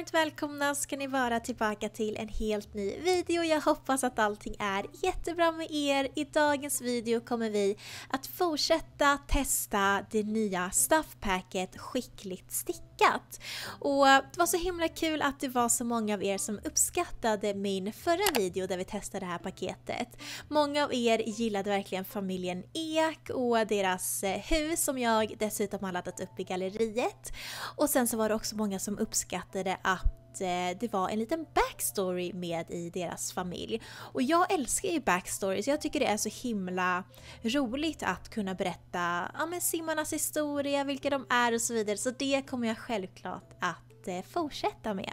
varmt välkomna ska ni vara tillbaka till en helt ny video. Jag hoppas att allting är jättebra med er. I dagens video kommer vi att fortsätta testa det nya stuffpacket Skickligt stick veckat. Och det var så himla kul att det var så många av er som uppskattade min förra video där vi testade det här paketet. Många av er gillade verkligen familjen Ek och deras eh, hus som jag dessutom har laddat upp i galleriet. Och sen så var det också många som uppskattade att att eh, det var en liten backstory med i deras familj. Och jag älskar ju backstories, jag tycker det är så himla roligt att kunna berätta ja, men simmarnas historia, vilka de är och så vidare. Så det kommer jag självklart att eh, fortsätta med.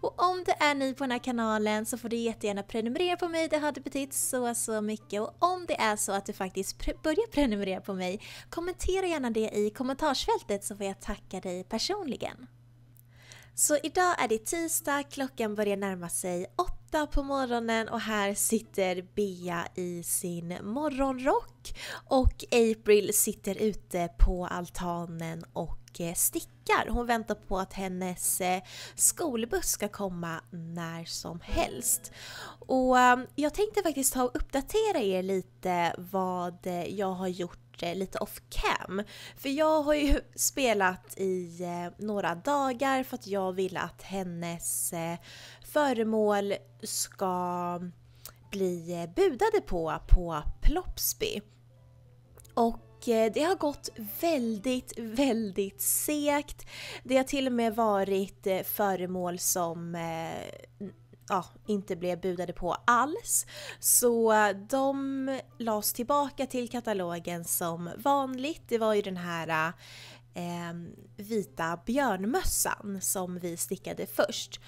Och om du är ny på den här kanalen så får du jättegärna prenumerera på mig, det hade betytt så, så mycket. Och om det är så att du faktiskt pre börjar prenumerera på mig, kommentera gärna det i kommentarsfältet så får jag tacka dig personligen. Så idag är det tisdag, klockan börjar närma sig åtta på morgonen och här sitter Bea i sin morgonrock och April sitter ute på altanen och eh, stickar. Hon väntar på att hennes eh, skolbuss ska komma när som helst. Och eh, jag tänkte faktiskt ta och uppdatera er lite vad jag har gjort gjort eh, lite off cam. För jag har ju spelat i eh, några dagar för att jag vill att hennes eh, föremål ska bli budade på på Plopsby. Och det har gått väldigt, väldigt segt. Det har till och med varit föremål som ja, inte blev budade på alls. Så de lades tillbaka till katalogen som vanligt. Det var ju den här eh, vita björnmössan som vi stickade först.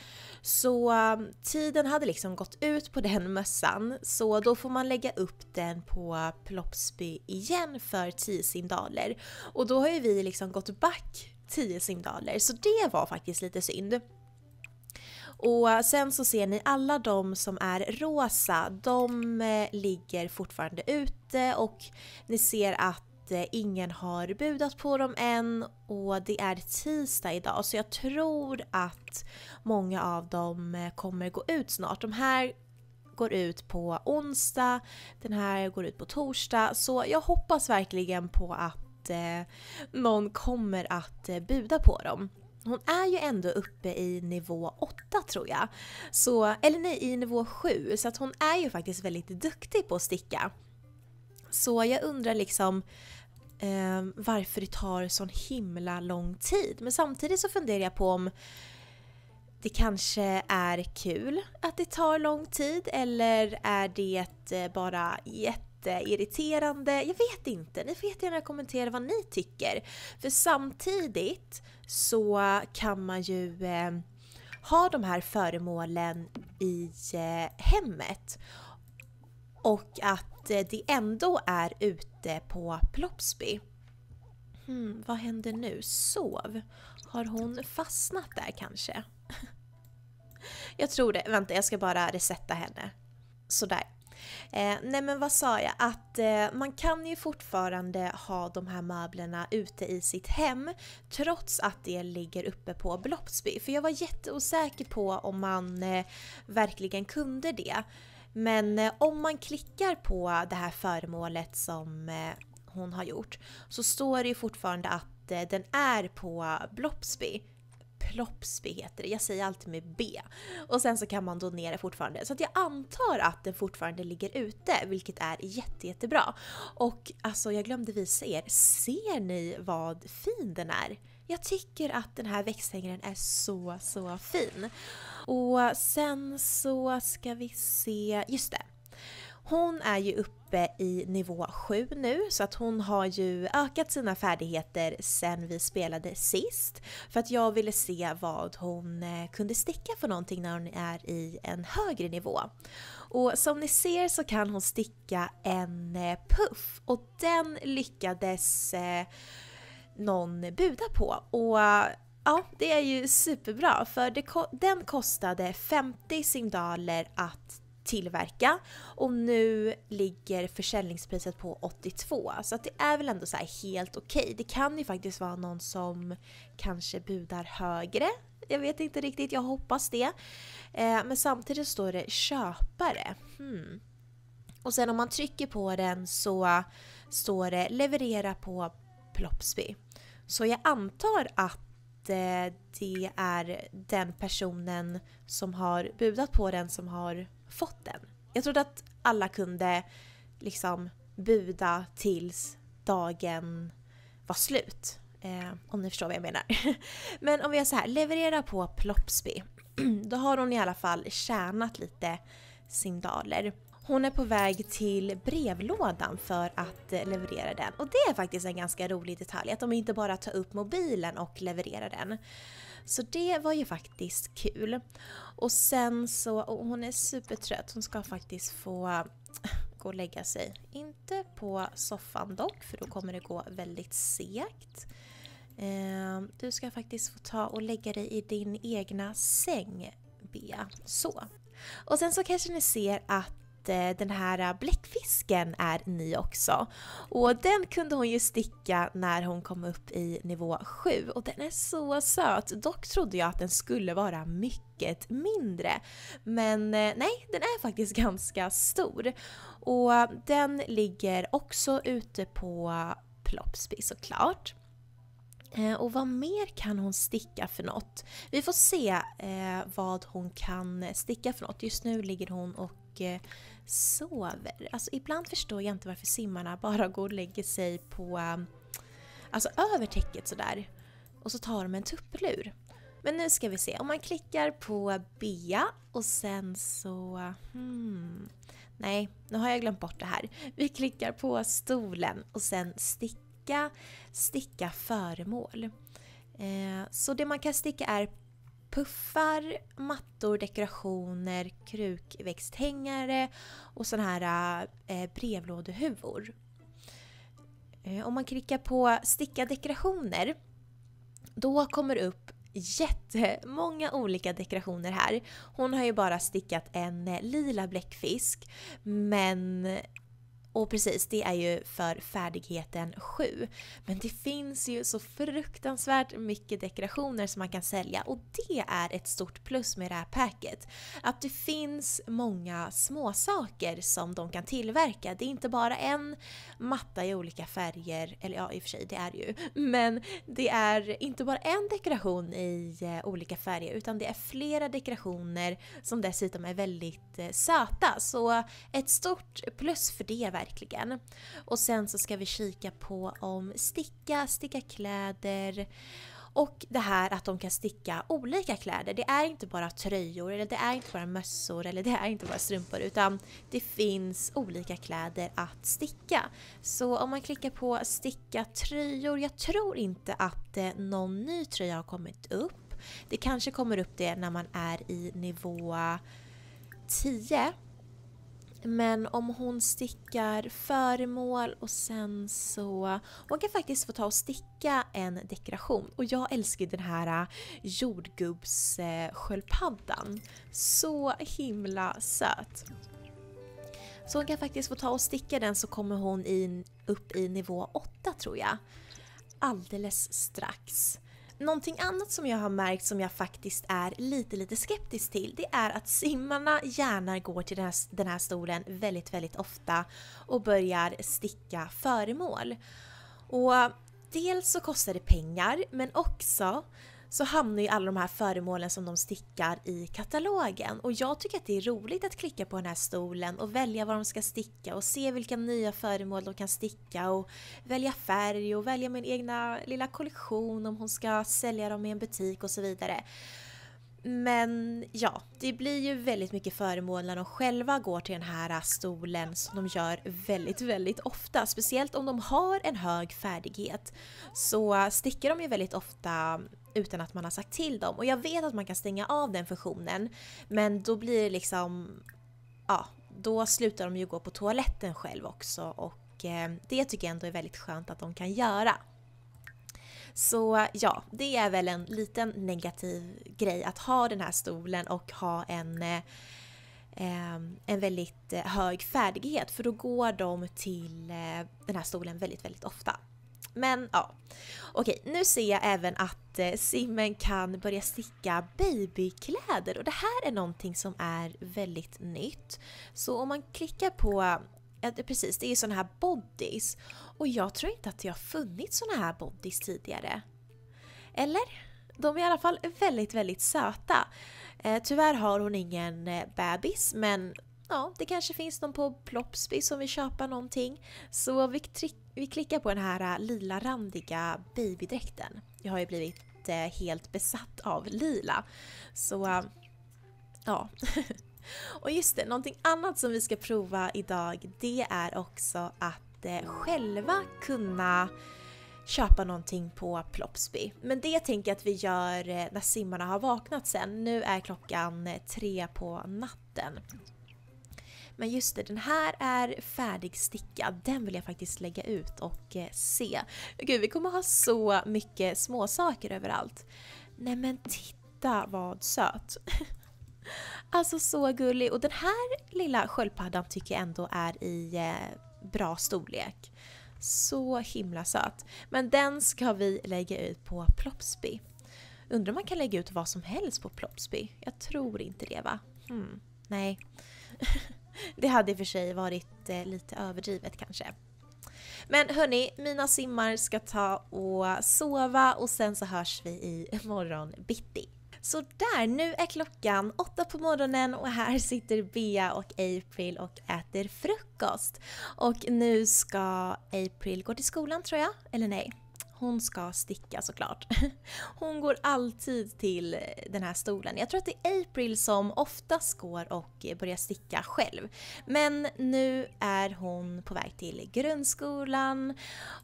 Så eh, tiden hade liksom gått ut på den mössan så då får man lägga upp den på Ploppsby igen för 10 simdaler. Och då har ju vi liksom gått back 10 simdaler så det var faktiskt lite synd. Och sen så ser ni alla de som är rosa, de eh, ligger fortfarande ute och ni ser att eh, ingen har budat på dem än och det är tisdag idag så jag tror att många av dem eh, kommer gå ut snart. De här går ut på onsdag, den här går ut på torsdag så jag hoppas verkligen på att någon kommer att buda på dem. Hon är ju ändå uppe i nivå 8 tror jag. Så, eller nej, i nivå 7. Så att hon är ju faktiskt väldigt duktig på att sticka. Så jag undrar liksom eh, varför det tar sån himla lång tid. Men samtidigt så funderar jag på om det kanske är kul att det tar lång tid eller är det bara jätteirriterande? Jag vet inte. Ni får jättegärna kommentera vad ni tycker. För samtidigt så kan man ju eh, ha de här föremålen i eh, hemmet och att eh, det ändå är ute på Plopsby. Hmm, vad händer nu? Sov? Har hon fastnat där kanske? Jag tror det. Vänta, jag ska bara resetta henne. Sådär. Eh, nej men vad sa jag? Att eh, man kan ju fortfarande ha de här möblerna ute i sitt hem trots att det ligger uppe på Bloppsby. För jag var jätteosäker på om man eh, verkligen kunde det. Men eh, om man klickar på det här föremålet som eh, hon har gjort så står det ju fortfarande att eh, den är på Bloppsby. Plopsby heter det. Jag säger alltid med B. Och sen så kan man donera fortfarande. Så jag antar att den fortfarande ligger ute, vilket är jätte, jättebra. Och alltså, jag glömde visa er. Ser ni vad fin den är? Jag tycker att den här växthängaren är så, så fin. Och sen så ska vi se, just det. Hon är ju uppe i nivå 7 nu så att hon har ju ökat sina färdigheter sen vi spelade sist. För att jag ville se vad hon eh, kunde sticka för någonting när hon är i en högre nivå. Och som ni ser så kan hon sticka en eh, puff och den lyckades eh, någon buda på. Och Ja, det är ju superbra för den kostade 50 signaler att tillverka och nu ligger försäljningspriset på 82. Så att det är väl ändå så helt okej. Okay. Det kan ju faktiskt vara någon som kanske budar högre. Jag vet inte riktigt, jag hoppas det. Eh, men samtidigt står det köpare. Hmm. Och sen om man trycker på den så står det leverera på Plopsby. Så jag antar att eh, det är den personen som har budat på den som har fått den. Jag trodde att alla kunde liksom buda tills dagen var slut. Eh, om ni förstår vad jag menar. Men om vi gör så här, leverera på Plopsby. Då har hon i alla fall tjänat lite signaler. Hon är på väg till brevlådan för att eh, leverera den. Och det är faktiskt en ganska rolig detalj, att de inte bara tar upp mobilen och levererar den. Så det var ju faktiskt kul. Och sen så, och hon är supertrött, hon ska faktiskt få gå och lägga sig. Inte på soffan dock, för då kommer det gå väldigt segt. Eh, du ska faktiskt få ta och lägga dig i din egna säng, Bea. Så. Och sen så kanske ni ser att att eh, den här eh, bläckfisken är ny också. Och den kunde hon ju sticka när hon kom upp i nivå 7 och den är så söt. Dock trodde jag att den skulle vara mycket mindre. Men eh, nej, den är faktiskt ganska stor. Och den ligger också ute på Plopsby såklart. Och vad mer kan hon sticka för något? Vi får se eh, vad hon kan sticka för något. Just nu ligger hon och och eh, sover. Alltså ibland förstår jag inte varför simmarna bara går och lägger sig på, eh, alltså över täcket sådär. Och så tar de en tupplur. Men nu ska vi se, om man klickar på Bea och sen så... Hmm, nej, nu har jag glömt bort det här. Vi klickar på stolen och sen sticka, sticka föremål. Eh, så det man kan sticka är puffar, mattor, dekorationer, krukväxthängare och sådana här eh, brevlådehuvor. Eh, om man klickar på sticka dekorationer då kommer det upp jättemånga olika dekorationer här. Hon har ju bara stickat en eh, lila bläckfisk men och precis, det är ju för färdigheten 7. Men det finns ju så fruktansvärt mycket dekorationer som man kan sälja och det är ett stort plus med det här packet. Att det finns många småsaker som de kan tillverka. Det är inte bara en matta i olika färger, eller ja i och för sig det är det ju, men det är inte bara en dekoration i eh, olika färger utan det är flera dekorationer som dessutom är väldigt eh, söta. Så ett stort plus för det verkligen. Och sen så ska vi kika på om sticka, sticka kläder och det här att de kan sticka olika kläder. Det är inte bara tröjor, eller det är inte bara mössor eller det är inte bara strumpor utan det finns olika kläder att sticka. Så om man klickar på sticka tröjor, jag tror inte att eh, någon ny tröja har kommit upp. Det kanske kommer upp det när man är i nivå 10 men om hon stickar föremål och sen så... Hon kan faktiskt få ta och sticka en dekoration. Och jag älskar den här äh, jordgubbssköldpaddan. Så himla söt. Så hon kan faktiskt få ta och sticka den så kommer hon in, upp i nivå 8 tror jag. Alldeles strax någonting annat som jag har märkt som jag faktiskt är lite, lite skeptisk till, det är att simmarna gärna går till den här, den här stolen väldigt, väldigt ofta och börjar sticka föremål. Och dels så kostar det pengar, men också så hamnar ju alla de här föremålen som de stickar i katalogen. Och jag tycker att det är roligt att klicka på den här stolen och välja vad de ska sticka och se vilka nya föremål de kan sticka och välja färg och välja min egna lilla kollektion om hon ska sälja dem i en butik och så vidare. Men ja, det blir ju väldigt mycket föremål när de själva går till den här stolen som de gör väldigt, väldigt ofta. Speciellt om de har en hög färdighet så stickar de ju väldigt ofta utan att man har sagt till dem. Och jag vet att man kan stänga av den funktionen men då blir det liksom... Ja, då slutar de ju gå på toaletten själv också och eh, det tycker jag ändå är väldigt skönt att de kan göra. Så ja, det är väl en liten negativ grej att ha den här stolen och ha en, eh, en väldigt eh, hög färdighet för då går de till den här stolen väldigt, väldigt ofta. Men ja. Okej, nu ser jag även att eh, simmen kan börja sticka babykläder och det här är någonting som är väldigt nytt. Så om man klickar på ja Precis, det är såna här bodys. Och jag tror inte att det har funnits såna här bodys tidigare. Eller? De är i alla fall väldigt, väldigt söta. Eh, tyvärr har hon ingen eh, bebis men ja, det kanske finns någon på Plopsby som vill köpa någonting. Så vi, vi klickar på den här äh, lila randiga babydräkten. Jag har ju blivit eh, helt besatt av lila. Så äh, ja. Och just det, någonting annat som vi ska prova idag det är också att eh, själva kunna köpa någonting på Plopsby. Men det tänker jag att vi gör när simmarna har vaknat sen. Nu är klockan tre på natten. Men just det, den här är färdigstickad. Den vill jag faktiskt lägga ut och eh, se. Gud, vi kommer ha så mycket småsaker överallt. Nej men titta vad söt! Alltså så gullig! Och den här lilla sköldpaddan tycker jag ändå är i eh, bra storlek. Så himla söt! Men den ska vi lägga ut på Plopsby. Undrar om man kan lägga ut vad som helst på Plopsby? Jag tror inte det va? Mm. Nej. Det hade i och för sig varit eh, lite överdrivet kanske. Men hörni, mina simmar ska ta och sova och sen så hörs vi i morgon bitti. Så där, nu är klockan åtta på morgonen och här sitter Bea och April och äter frukost. Och nu ska April gå till skolan tror jag, eller nej? hon ska sticka såklart. Hon går alltid till eh, den här stolen. Jag tror att det är April som oftast går och eh, börjar sticka själv. Men nu är hon på väg till grundskolan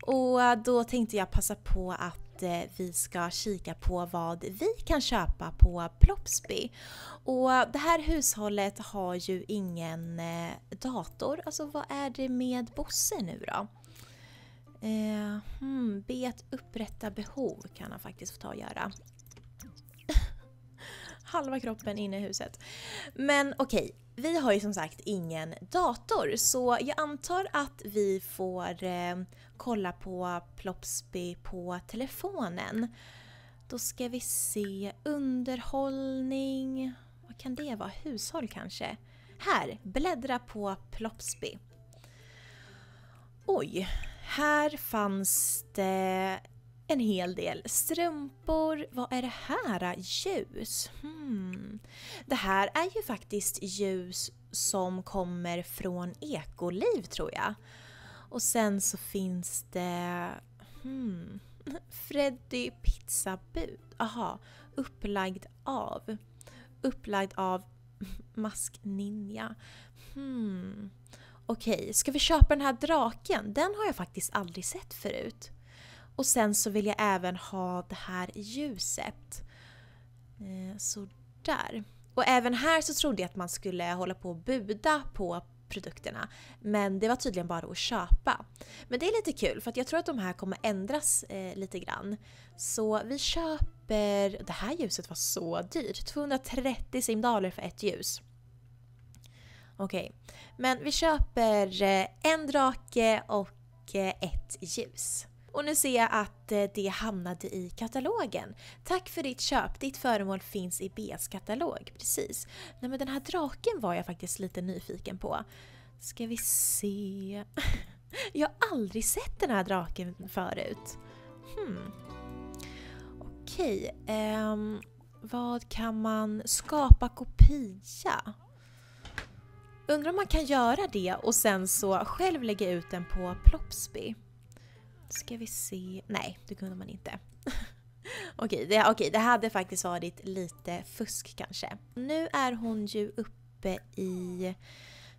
och då tänkte jag passa på att eh, vi ska kika på vad vi kan köpa på Plopsby. Och det här hushållet har ju ingen dator, alltså vad är det med Bosse nu då? Eh, hmm, be att upprätta behov kan han faktiskt få ta och göra. Halva kroppen inne i huset. Men okej, okay, vi har ju som sagt ingen dator så jag antar att vi får eh, kolla på Plopsby på telefonen. Då ska vi se underhållning. Vad kan det vara? Hushåll kanske? Här, bläddra på Plopsby. Oj, här fanns det en hel del strumpor. Vad är det här? Äh, ljus? Hmm. Det här är ju faktiskt ljus som kommer från ekoliv tror jag. Och sen så finns det... Hmm. Freddy pizzabud. Aha, upplagd av. Upplagd av maskninja. Hmm okej, okay, ska vi köpa den här draken? Den har jag faktiskt aldrig sett förut. Och sen så vill jag även ha det här ljuset. Eh, så där. Och även här så trodde jag att man skulle hålla på och buda på produkterna. Men det var tydligen bara att köpa. Men det är lite kul för jag tror att de här kommer ändras eh, lite grann. Så vi köper... Det här ljuset var så dyrt. 230 simdaler för ett ljus. Okej, okay. men vi köper eh, en drake och eh, ett ljus. Och nu ser jag att eh, det hamnade i katalogen. Tack för ditt köp, ditt föremål finns i Bs katalog. Precis. Nej men den här draken var jag faktiskt lite nyfiken på. Ska vi se... Jag har aldrig sett den här draken förut. Hmm. Okej, okay. um, ehm, vad kan man skapa kopia? Undrar om man kan göra det och sen så själv lägga ut den på Plopsby. Ska vi se. Nej, det kunde man inte. okej, det, okej, det hade faktiskt varit lite fusk kanske. Nu är hon ju uppe i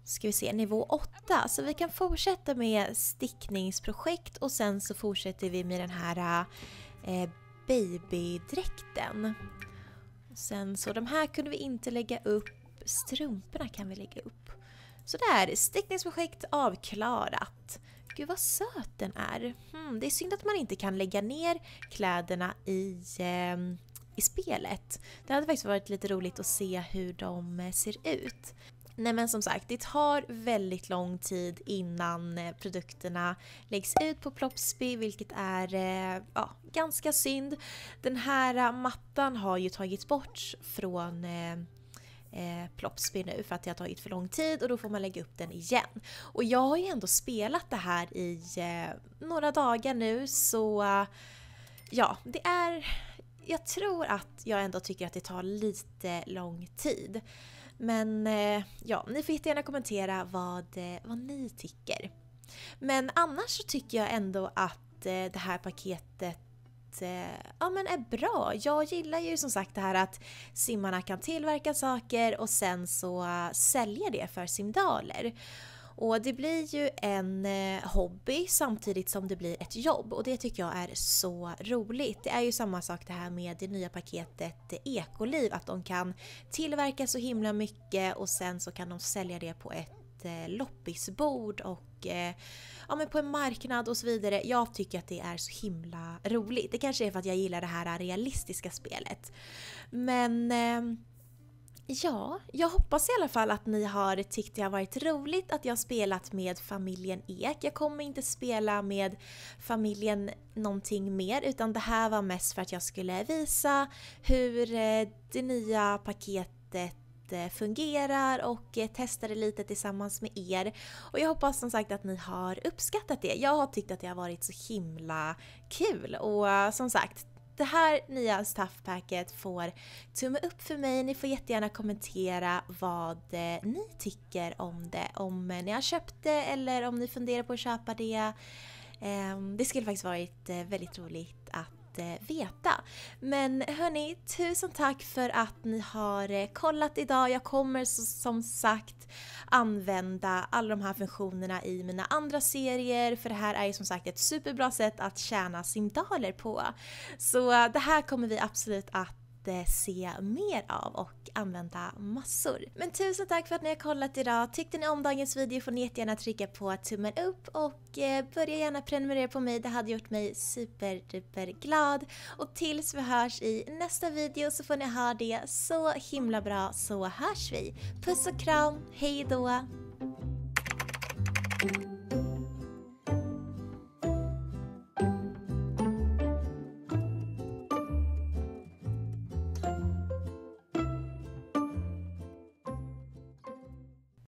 ska vi se, nivå 8. Så vi kan fortsätta med stickningsprojekt och sen så fortsätter vi med den här eh, babydräkten. Sen så de här kunde vi inte lägga upp. Strumporna kan vi lägga upp. Sådär, stickningsprojekt avklarat. Gud vad söt den är. Hmm, det är synd att man inte kan lägga ner kläderna i, eh, i spelet. Det hade faktiskt varit lite roligt att se hur de eh, ser ut. Nej men som sagt, det tar väldigt lång tid innan eh, produkterna läggs ut på Plopsby vilket är eh, ja, ganska synd. Den här mattan har ju tagits bort från eh, eh, Plopsby nu för att det har tagit för lång tid och då får man lägga upp den igen. Och jag har ju ändå spelat det här i eh, några dagar nu så ja, det är... Jag tror att jag ändå tycker att det tar lite lång tid. Men eh, ja, ni får jättegärna kommentera vad, eh, vad ni tycker. Men annars så tycker jag ändå att eh, det här paketet Eh, ja, men är bra. Jag gillar ju som sagt det här att simmarna kan tillverka saker och sen så eh, sälja det för simdaler. Och det blir ju en eh, hobby samtidigt som det blir ett jobb och det tycker jag är så roligt. Det är ju samma sak det här med det nya paketet Ekoliv, att de kan tillverka så himla mycket och sen så kan de sälja det på ett loppisbord och och ja, men på en marknad och så vidare. Jag tycker att det är så himla roligt. Det kanske är för att jag gillar det här realistiska spelet. Men ehm, Ja, jag hoppas i alla fall att ni har tyckt det har varit roligt att jag har spelat med familjen Ek. Jag kommer inte spela med familjen någonting mer utan det här var mest för att jag skulle visa hur eh, det nya paketet fungerar och eh, testade lite tillsammans med er. Och jag hoppas som sagt att ni har uppskattat det. Jag har tyckt att det har varit så himla kul och eh, som sagt det här nya staffpacket får tumme upp för mig. Ni får jättegärna kommentera vad eh, ni tycker om det. Om ni har köpt det eller om ni funderar på att köpa det. Ehm, det skulle faktiskt varit väldigt roligt att att eh, veta. Men hörni, tusen tack för att ni har eh, kollat idag. Jag kommer som sagt använda alla de här funktionerna i mina andra serier för det här är ju som sagt ett superbra sätt att tjäna simdaler på. Så eh, det här kommer vi absolut att se mer av och använda massor. Men tusen tack för att ni har kollat idag. Tyckte ni om dagens video får ni jättegärna trycka på tummen upp och eh, börja gärna prenumerera på mig. Det hade gjort mig superduper glad. Och tills vi hörs i nästa video så får ni ha det så himla bra så hörs vi. Puss och kram, hejdå!